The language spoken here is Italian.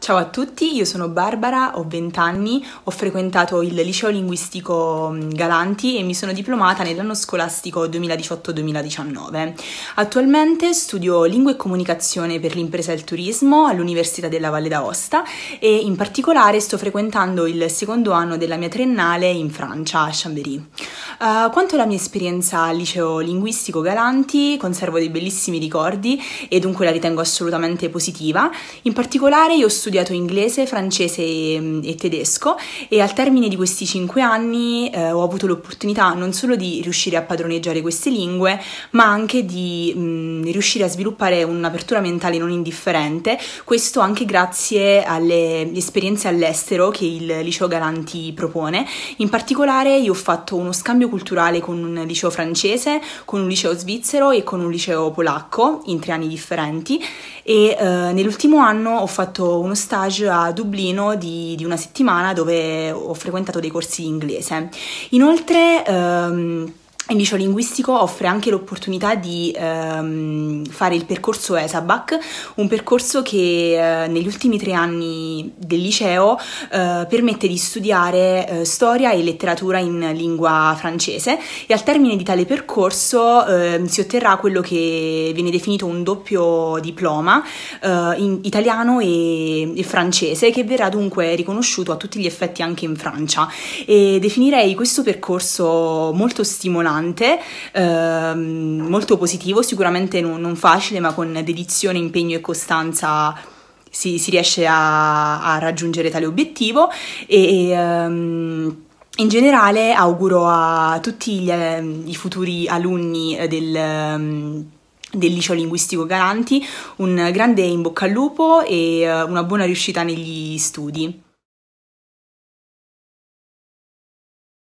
Ciao a tutti, io sono Barbara, ho 20 anni, ho frequentato il liceo linguistico mm, Galanti e mi sono diplomata nell'anno scolastico 2018-2019. Attualmente studio lingua e comunicazione per l'impresa e il turismo all'Università della Valle d'Aosta e in particolare sto frequentando il secondo anno della mia triennale in Francia, a Chambéry. Uh, quanto alla mia esperienza al liceo linguistico Galanti, conservo dei bellissimi ricordi e dunque la ritengo assolutamente positiva. In particolare io ho studiato inglese, francese e, mm, e tedesco e al termine di questi cinque anni eh, ho avuto l'opportunità non solo di riuscire a padroneggiare queste lingue, ma anche di mh, mm, riuscire a sviluppare un'apertura mentale non indifferente, questo anche grazie alle esperienze all'estero che il liceo Galanti propone. In particolare io ho fatto uno scambio culturale con un liceo francese, con un liceo svizzero e con un liceo polacco in tre anni differenti e eh, nell'ultimo anno ho fatto uno stage a Dublino di, di, una settimana dove ho frequentato dei corsi di inglese. Inoltre ehm, il liceo linguistico offre anche l'opportunità di ehm, fare il percorso ESABAC, un percorso che eh, negli ultimi tre anni del liceo eh, permette di studiare eh, storia e letteratura in lingua francese e al termine di tale percorso ehm, si otterrà quello che viene definito un doppio diploma eh, in italiano e, e, francese che verrà dunque riconosciuto a tutti gli effetti anche in Francia e definirei questo percorso molto stimolante importante, ehm, molto positivo, sicuramente non, non, facile, ma con dedizione, impegno e costanza si, si riesce a, a, raggiungere tale obiettivo. E, ehm, in generale auguro a tutti gli, ehm, i futuri alunni del ehm, del liceo linguistico Galanti, un grande in bocca al lupo e eh, una buona riuscita negli studi.